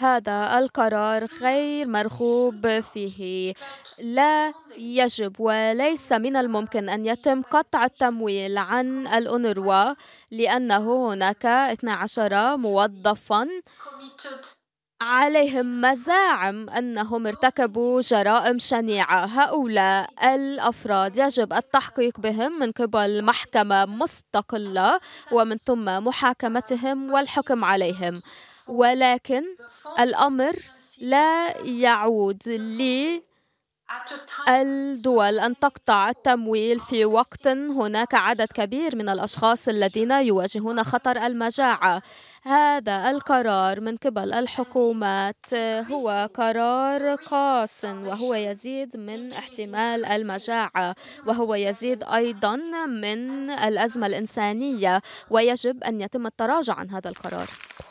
هذا القرار غير مرغوب فيه لا يجب وليس من الممكن أن يتم قطع التمويل عن الأونروا لأنه هناك 12 موظفا عليهم مزاعم أنهم ارتكبوا جرائم شنيعة هؤلاء الأفراد يجب التحقيق بهم من قبل محكمة مستقلة ومن ثم محاكمتهم والحكم عليهم ولكن الأمر لا يعود للدول أن تقطع التمويل في وقت هناك عدد كبير من الأشخاص الذين يواجهون خطر المجاعة هذا القرار من قبل الحكومات هو قرار قاس وهو يزيد من احتمال المجاعة وهو يزيد أيضا من الأزمة الإنسانية ويجب أن يتم التراجع عن هذا القرار